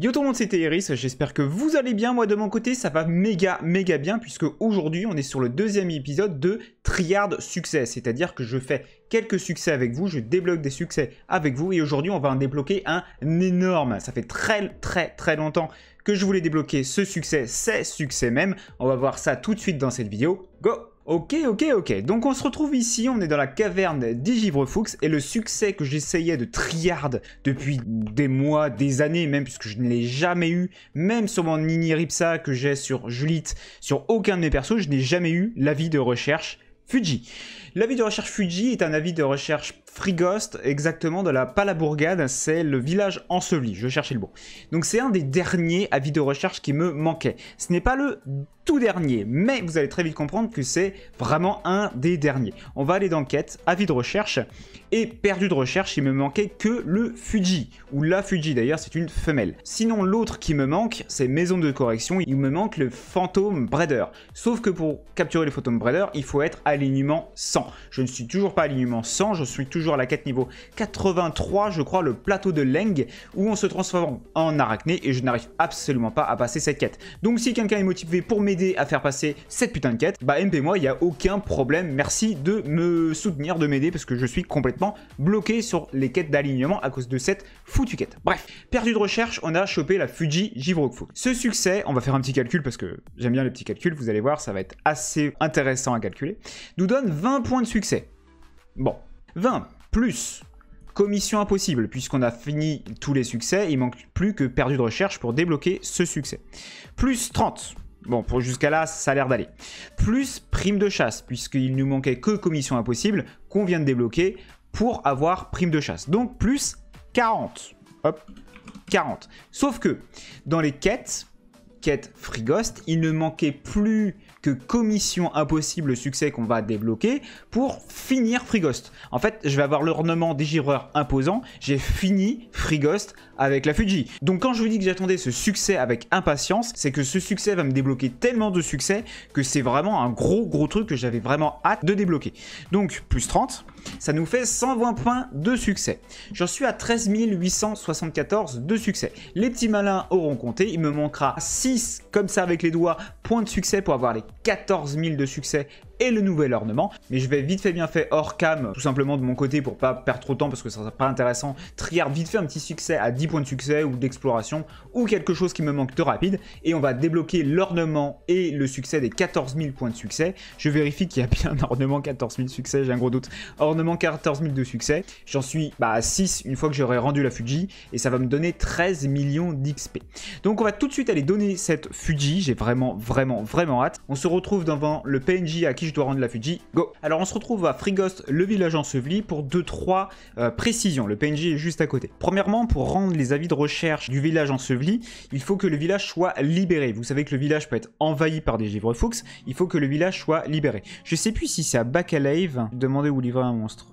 Yo tout le monde, c'était Iris, j'espère que vous allez bien, moi de mon côté ça va méga méga bien puisque aujourd'hui on est sur le deuxième épisode de Triard Succès, c'est-à-dire que je fais quelques succès avec vous, je débloque des succès avec vous et aujourd'hui on va en débloquer un énorme, ça fait très très très longtemps que je voulais débloquer ce succès, ces succès même, on va voir ça tout de suite dans cette vidéo, go Ok, ok, ok. Donc on se retrouve ici, on est dans la caverne d'Igivre Fuchs, et le succès que j'essayais de triarde depuis des mois, des années même, puisque je ne l'ai jamais eu, même sur mon mini Ripsa que j'ai sur Julite, sur aucun de mes persos, je n'ai jamais eu l'avis de recherche Fuji. L'avis de recherche Fuji est un avis de recherche frigoste, exactement de la Palabourgade, c'est le village enseveli, je cherchais le bon. Donc c'est un des derniers avis de recherche qui me manquait. Ce n'est pas le tout dernier, mais vous allez très vite comprendre que c'est vraiment un des derniers. On va aller dans quête, avis de recherche, et perdu de recherche, il me manquait que le Fuji, ou la Fuji d'ailleurs, c'est une femelle. Sinon l'autre qui me manque, c'est maison de correction, il me manque le Phantom breeder. Sauf que pour capturer le Phantom breeder, il faut être alignement 100. Je ne suis toujours pas alignement l'alignement 100, je suis toujours à la quête niveau 83, je crois, le plateau de Leng, où on se transforme en arachné et je n'arrive absolument pas à passer cette quête. Donc si quelqu'un est motivé pour m'aider à faire passer cette putain de quête, bah MP moi, il n'y a aucun problème. Merci de me soutenir, de m'aider parce que je suis complètement bloqué sur les quêtes d'alignement à cause de cette foutue quête. Bref, perdu de recherche, on a chopé la Fuji Jivrokfu. Ce succès, on va faire un petit calcul parce que j'aime bien les petits calculs, vous allez voir, ça va être assez intéressant à calculer, nous donne 20 Point de succès. Bon. 20 plus commission impossible, puisqu'on a fini tous les succès, il manque plus que perdu de recherche pour débloquer ce succès. Plus 30. Bon, pour jusqu'à là, ça a l'air d'aller. Plus prime de chasse, puisqu'il nous manquait que commission impossible qu'on vient de débloquer pour avoir prime de chasse. Donc plus 40. Hop, 40. Sauf que dans les quêtes, quête Frigost, il ne manquait plus que Commission Impossible, succès qu'on va débloquer, pour finir Frigost. En fait, je vais avoir l'ornement gireurs imposant, j'ai fini Frigost avec la Fuji. Donc quand je vous dis que j'attendais ce succès avec impatience, c'est que ce succès va me débloquer tellement de succès que c'est vraiment un gros gros truc que j'avais vraiment hâte de débloquer. Donc plus 30. Ça nous fait 120 points de succès. J'en suis à 13 874 de succès. Les petits malins auront compté. Il me manquera 6 comme ça avec les doigts points de succès pour avoir les 14 000 de succès et le nouvel ornement. Mais je vais vite fait bien fait hors cam, tout simplement de mon côté pour pas perdre trop de temps parce que ça sera pas intéressant. trier vite fait un petit succès à 10 points de succès ou d'exploration ou quelque chose qui me manque de rapide et on va débloquer l'ornement et le succès des 14 000 points de succès. Je vérifie qu'il y a bien un ornement 14 000 succès, j'ai un gros doute. Ornement 14 000 de succès, j'en suis bah, à 6 une fois que j'aurai rendu la Fuji et ça va me donner 13 millions d'XP. Donc on va tout de suite aller donner cette Fuji, j'ai vraiment vraiment vraiment hâte. On se retrouve devant le PNJ à qui je dois rendre la Fuji, go Alors on se retrouve à Frigost, le village enseveli, pour deux, trois euh, précisions. Le PNJ est juste à côté. Premièrement, pour rendre les avis de recherche du village enseveli, il faut que le village soit libéré. Vous savez que le village peut être envahi par des givres il faut que le village soit libéré. Je sais plus si c'est à Bacalave, Demandez où livrer un monstre.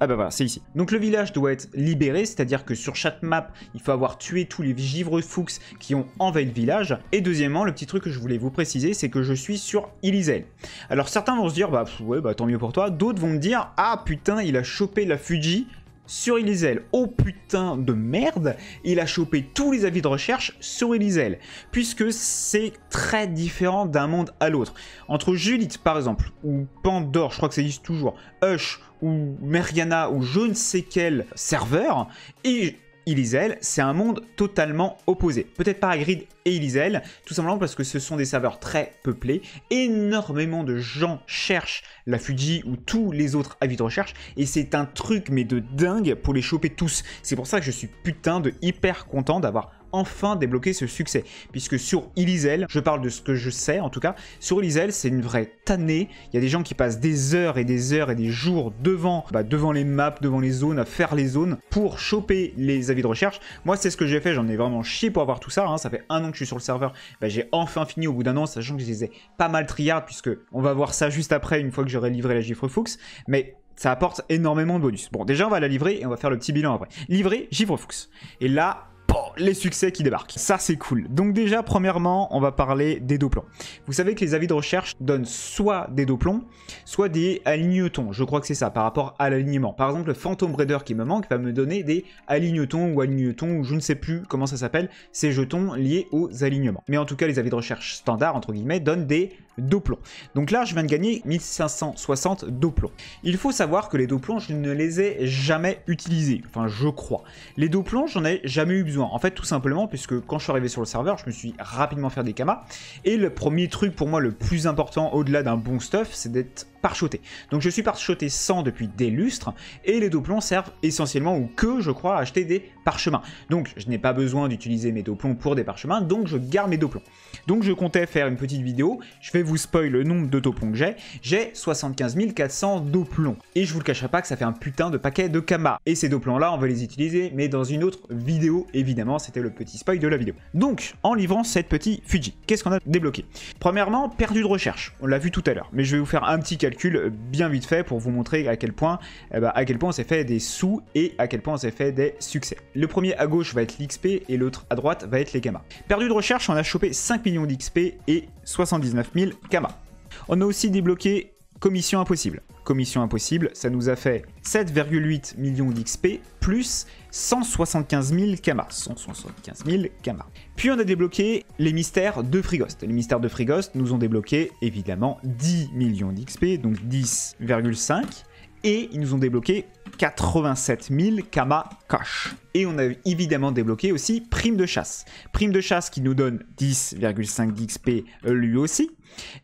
Ah bah voilà, c'est ici. Donc le village doit être libéré, c'est-à-dire que sur chaque map, il faut avoir tué tous les givreux Fuchs qui ont envahi le village. Et deuxièmement, le petit truc que je voulais vous préciser, c'est que je suis sur Illizel. Alors certains vont se dire, bah ouais, bah tant mieux pour toi. D'autres vont me dire, ah putain, il a chopé la Fuji sur Illizel. Oh putain de merde, il a chopé tous les avis de recherche sur Illizel, puisque c'est très différent d'un monde à l'autre. Entre Julith, par exemple, ou Pandore, je crois que ça existe toujours, Hush ou Meriana ou je ne sais quel serveur, et Ilizel, c'est un monde totalement opposé. Peut-être pas Grid et Ilizel, tout simplement parce que ce sont des serveurs très peuplés, énormément de gens cherchent la Fuji ou tous les autres avis de recherche, et c'est un truc mais de dingue pour les choper tous. C'est pour ça que je suis putain de hyper content d'avoir enfin débloquer ce succès. Puisque sur Ilizel. je parle de ce que je sais en tout cas, sur Ilizel c'est une vraie tannée. Il y a des gens qui passent des heures et des heures et des jours devant, bah, devant les maps, devant les zones, à faire les zones pour choper les avis de recherche. Moi, c'est ce que j'ai fait, j'en ai vraiment chié pour avoir tout ça. Hein. Ça fait un an que je suis sur le serveur, bah, j'ai enfin fini au bout d'un an, sachant que je les ai pas mal triards, puisque on va voir ça juste après, une fois que j'aurai livré la gifre Fox. Mais ça apporte énormément de bonus. Bon, déjà, on va la livrer et on va faire le petit bilan après. Livrer, givre Fox. Et là, les succès qui débarquent. Ça, c'est cool. Donc déjà, premièrement, on va parler des doplons. Vous savez que les avis de recherche donnent soit des doplons, soit des alignetons. Je crois que c'est ça, par rapport à l'alignement. Par exemple, le Phantom Raider qui me manque va me donner des alignetons ou alignetons, ou je ne sais plus comment ça s'appelle, ces jetons liés aux alignements. Mais en tout cas, les avis de recherche standard, entre guillemets, donnent des Doplons. Donc là, je viens de gagner 1560 doplons. Il faut savoir que les Doplons, je ne les ai jamais utilisés. Enfin, je crois. Les Doplons, j'en ai jamais eu besoin. En fait, tout simplement, puisque quand je suis arrivé sur le serveur, je me suis rapidement fait des camas. Et le premier truc pour moi le plus important, au-delà d'un bon stuff, c'est d'être donc je suis parchoté sans depuis des lustres, et les doplons servent essentiellement ou que, je crois, à acheter des parchemins. Donc je n'ai pas besoin d'utiliser mes doplons pour des parchemins, donc je garde mes doplons. Donc je comptais faire une petite vidéo, je vais vous spoil le nombre de doplons que j'ai, j'ai 75 400 doplons Et je vous le cacherai pas que ça fait un putain de paquet de kamas. Et ces doplons là, on va les utiliser, mais dans une autre vidéo, évidemment, c'était le petit spoil de la vidéo. Donc, en livrant cette petite Fuji, qu'est-ce qu'on a débloqué Premièrement, perdu de recherche, on l'a vu tout à l'heure, mais je vais vous faire un petit calcul bien vite fait pour vous montrer à quel point, eh ben, à quel point on s'est fait des sous et à quel point on s'est fait des succès. Le premier à gauche va être l'XP et l'autre à droite va être les gammas. Perdu de recherche, on a chopé 5 millions d'XP et 79 000 gammas. On a aussi débloqué Commission impossible. Commission impossible, ça nous a fait 7,8 millions d'XP plus 175 000 kamas, 175 000 kamas. Puis on a débloqué les mystères de Frigost. Les mystères de Frigost nous ont débloqué évidemment 10 millions d'XP, donc 10,5 et ils nous ont débloqué 87 000 Kama cash. Et on a évidemment débloqué aussi Prime de Chasse. Prime de Chasse qui nous donne 10,5 d'XP euh, lui aussi,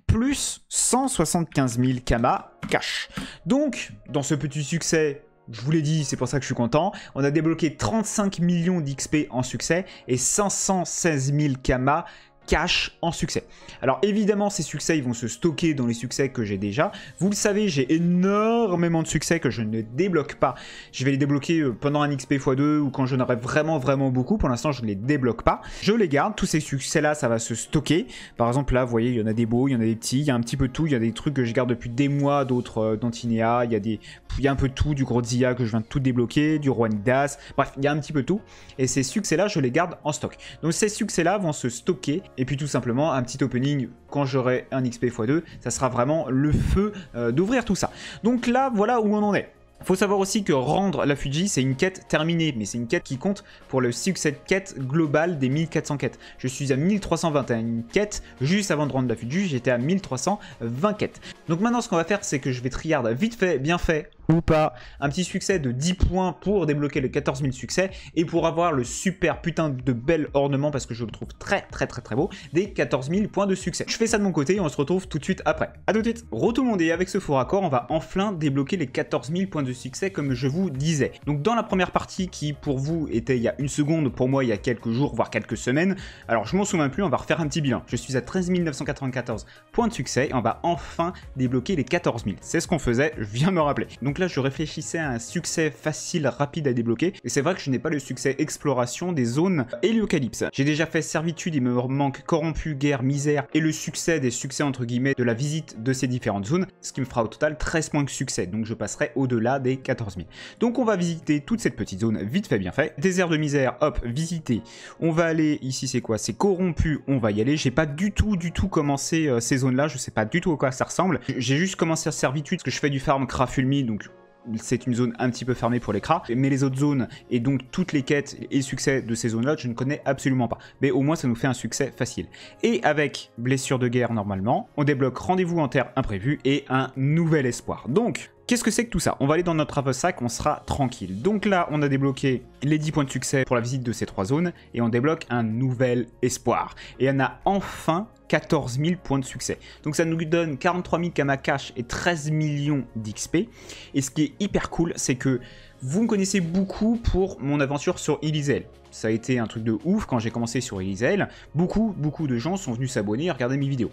plus 175 000 Kama cash. Donc, dans ce petit succès je vous l'ai dit, c'est pour ça que je suis content. On a débloqué 35 millions d'XP en succès et 516 000 Kama cash en succès. Alors évidemment, ces succès, ils vont se stocker dans les succès que j'ai déjà. Vous le savez, j'ai énormément de succès que je ne débloque pas. Je vais les débloquer euh, pendant un XP x2 ou quand je n'aurai vraiment, vraiment beaucoup. Pour l'instant, je ne les débloque pas. Je les garde. Tous ces succès-là, ça va se stocker. Par exemple, là, vous voyez, il y en a des beaux, il y en a des petits, il y a un petit peu tout. Il y a des trucs que je garde depuis des mois, d'autres euh, d'antinéa Il y a des... Il y a un peu tout, du zia que je viens de tout débloquer, du Juanidas. Bref, il y a un petit peu tout. Et ces succès-là, je les garde en stock. Donc ces succès-là vont se stocker et puis tout simplement, un petit opening quand j'aurai un XP x2, ça sera vraiment le feu euh, d'ouvrir tout ça. Donc là, voilà où on en est. Faut savoir aussi que rendre la Fuji, c'est une quête terminée, mais c'est une quête qui compte pour le succès de quête global des 1400 quêtes. Je suis à 1321 quêtes, juste avant de rendre la Fuji, j'étais à 1320 quêtes. Donc maintenant, ce qu'on va faire, c'est que je vais triard vite fait, bien fait, ou pas. Un petit succès de 10 points pour débloquer les 14 000 succès et pour avoir le super putain de bel ornement parce que je le trouve très très très très beau des 14 000 points de succès. Je fais ça de mon côté et on se retrouve tout de suite après. A tout de suite Retour monde et avec ce faux accord, on va enfin débloquer les 14 000 points de succès comme je vous disais. Donc dans la première partie qui pour vous était il y a une seconde, pour moi il y a quelques jours voire quelques semaines, alors je m'en souviens plus, on va refaire un petit bilan. Je suis à 13 994 points de succès et on va enfin débloquer les 14 000. C'est ce qu'on faisait, je viens me rappeler. Donc là, je réfléchissais à un succès facile, rapide à débloquer. Et c'est vrai que je n'ai pas le succès exploration des zones héliocalypse. J'ai déjà fait servitude, il me manque corrompu, guerre, misère et le succès des succès entre guillemets de la visite de ces différentes zones, ce qui me fera au total 13 points de succès. Donc je passerai au-delà des 14 000. Donc on va visiter toute cette petite zone vite fait bien fait. Désert de misère, hop, visiter. On va aller ici, c'est quoi C'est corrompu, on va y aller. J'ai pas du tout, du tout commencé euh, ces zones-là. Je sais pas du tout à quoi ça ressemble. J'ai juste commencé servitude parce que je fais du farm crafulmi, donc c'est une zone un petit peu fermée pour les cras, mais les autres zones et donc toutes les quêtes et succès de ces zones-là, je ne connais absolument pas. Mais au moins, ça nous fait un succès facile. Et avec blessure de guerre normalement, on débloque rendez-vous en terre imprévue et un nouvel espoir. Donc, Qu'est-ce que c'est que tout ça On va aller dans notre travel sac, on sera tranquille. Donc là, on a débloqué les 10 points de succès pour la visite de ces trois zones et on débloque un nouvel espoir. Et on a enfin 14 000 points de succès. Donc ça nous donne 43 000 Kama Cash et 13 millions d'XP. Et ce qui est hyper cool, c'est que vous me connaissez beaucoup pour mon aventure sur Illizel ça a été un truc de ouf quand j'ai commencé sur Elisael Beaucoup, beaucoup de gens sont venus s'abonner et regarder mes vidéos.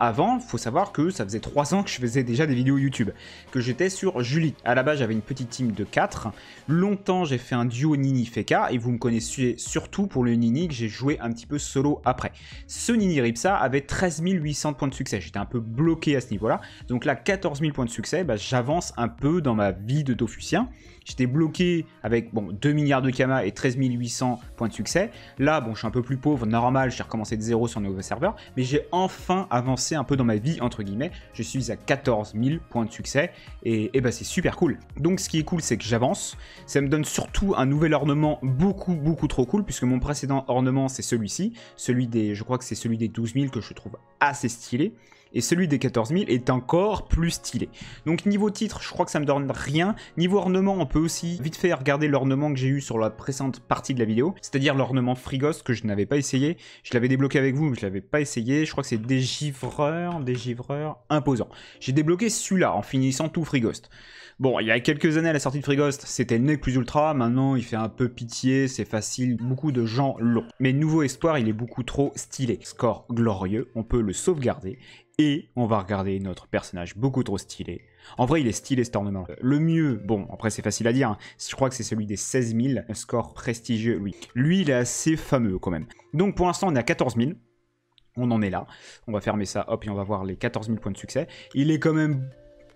Avant, faut savoir que ça faisait 3 ans que je faisais déjà des vidéos YouTube, que j'étais sur Julie. À la base, j'avais une petite team de 4. Longtemps, j'ai fait un duo Nini-Feka et vous me connaissez surtout pour le Nini que j'ai joué un petit peu solo après. Ce Nini Ripsa avait 13 800 points de succès. J'étais un peu bloqué à ce niveau-là. Donc là, 14 000 points de succès, bah, j'avance un peu dans ma vie de Dofusien. J'étais bloqué avec bon, 2 milliards de Kama et 13 800 Point points de succès. Là, bon, je suis un peu plus pauvre, normal, j'ai recommencé de zéro sur un nouveau serveur, mais j'ai enfin avancé un peu dans ma vie, entre guillemets. Je suis à 14 000 points de succès, et, et bah, c'est super cool. Donc, ce qui est cool, c'est que j'avance. Ça me donne surtout un nouvel ornement beaucoup, beaucoup trop cool, puisque mon précédent ornement, c'est celui-ci, celui des, je crois que c'est celui des 12 000 que je trouve assez stylé et celui des 14 000 est encore plus stylé. Donc niveau titre, je crois que ça me donne rien. Niveau ornement, on peut aussi vite fait regarder l'ornement que j'ai eu sur la précédente partie de la vidéo, c'est-à-dire l'ornement frigost que je n'avais pas essayé. Je l'avais débloqué avec vous, mais je l'avais pas essayé. Je crois que c'est dégivreur, dégivreur imposant. J'ai débloqué celui-là en finissant tout Frigost. Bon, il y a quelques années à la sortie de Frigost, c'était le nec plus ultra, maintenant il fait un peu pitié, c'est facile, beaucoup de gens l'ont. Mais Nouveau Espoir, il est beaucoup trop stylé. Score glorieux, on peut le sauvegarder, et on va regarder notre personnage beaucoup trop stylé. En vrai, il est stylé ce ornement. Le mieux, bon, après c'est facile à dire, hein, je crois que c'est celui des 16 000, un score prestigieux, lui. Lui, il est assez fameux quand même. Donc pour l'instant, on est à 14 000 on en est là. On va fermer ça, hop, et on va voir les 14 000 points de succès. Il est quand même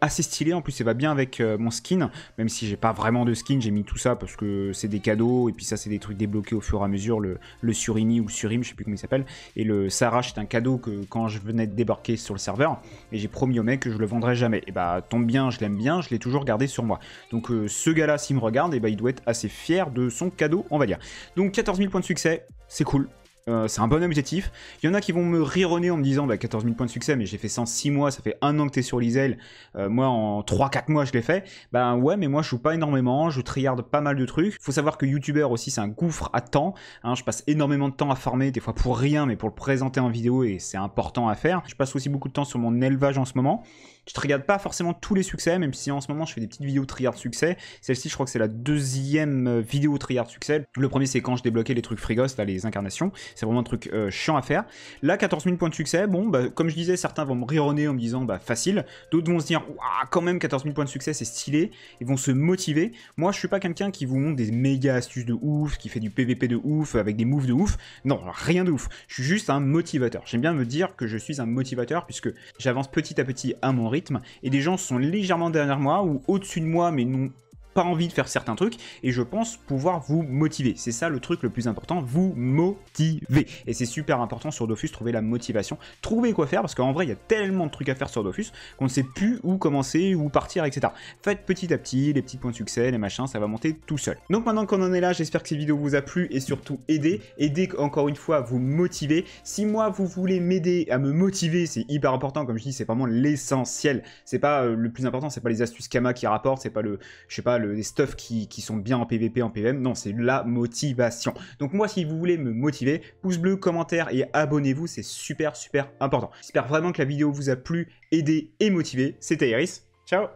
assez stylé. En plus, ça va bien avec euh, mon skin. Même si j'ai pas vraiment de skin, j'ai mis tout ça parce que c'est des cadeaux. Et puis ça, c'est des trucs débloqués au fur et à mesure. Le, surimi ou le surim, je sais plus comment il s'appelle. Et le Sarah, c'est un cadeau que quand je venais de débarquer sur le serveur. Et j'ai promis au mec que je le vendrais jamais. Et bah, tombe bien, je l'aime bien, je l'ai toujours gardé sur moi. Donc euh, ce gars-là, s'il me regarde, et eh bah, il doit être assez fier de son cadeau, on va dire. Donc 14 000 points de succès, c'est cool. Euh, c'est un bon objectif. Il y en a qui vont me rironner en me disant 14 bah, 000 points de succès, mais j'ai fait ça en mois, ça fait un an que t'es sur l'ISEL. Euh, moi, en 3-4 mois, je l'ai fait. ben ouais, mais moi, je joue pas énormément, je triarde pas mal de trucs. Faut savoir que YouTuber aussi, c'est un gouffre à temps. Hein. je passe énormément de temps à former, des fois pour rien, mais pour le présenter en vidéo, et c'est important à faire. Je passe aussi beaucoup de temps sur mon élevage en ce moment. Je te regarde pas forcément tous les succès, même si en ce moment je fais des petites vidéos triard succès. Celle-ci, je crois que c'est la deuxième euh, vidéo triard succès. Le premier, c'est quand je débloquais les trucs frigos, là, les incarnations. C'est vraiment un truc euh, chiant à faire. Là, 14 000 points de succès. Bon, bah, comme je disais, certains vont me rironner en me disant, bah, facile. D'autres vont se dire, quand même, 14 000 points de succès, c'est stylé. Ils vont se motiver. Moi, je ne suis pas quelqu'un qui vous montre des méga astuces de ouf, qui fait du PVP de ouf, avec des moves de ouf. Non, rien de ouf. Je suis juste un motivateur. J'aime bien me dire que je suis un motivateur puisque j'avance petit à petit à mon rythme, et des gens sont légèrement derrière moi ou au-dessus de moi, mais non pas envie de faire certains trucs et je pense pouvoir vous motiver. C'est ça le truc le plus important, vous motiver. Et c'est super important sur Dofus, trouver la motivation, trouver quoi faire parce qu'en vrai il y a tellement de trucs à faire sur Dofus qu'on ne sait plus où commencer, où partir, etc. Faites petit à petit les petits points de succès, les machins, ça va monter tout seul. Donc maintenant qu'on en est là, j'espère que cette vidéo vous a plu et surtout aidé, aider encore une fois vous motiver. Si moi vous voulez m'aider à me motiver, c'est hyper important, comme je dis, c'est vraiment l'essentiel. C'est pas euh, le plus important, c'est pas les astuces Kama qui rapportent, c'est pas le, je sais pas, le, les stuffs qui, sont bien en PVP, en PVM. Non, c'est la motivation. Donc moi, si vous voulez me motiver, pouce bleu, commentaire et abonnez-vous, c'est super, super important. J'espère vraiment que la vidéo vous a plu, aidé et motivé. C'était Iris. Ciao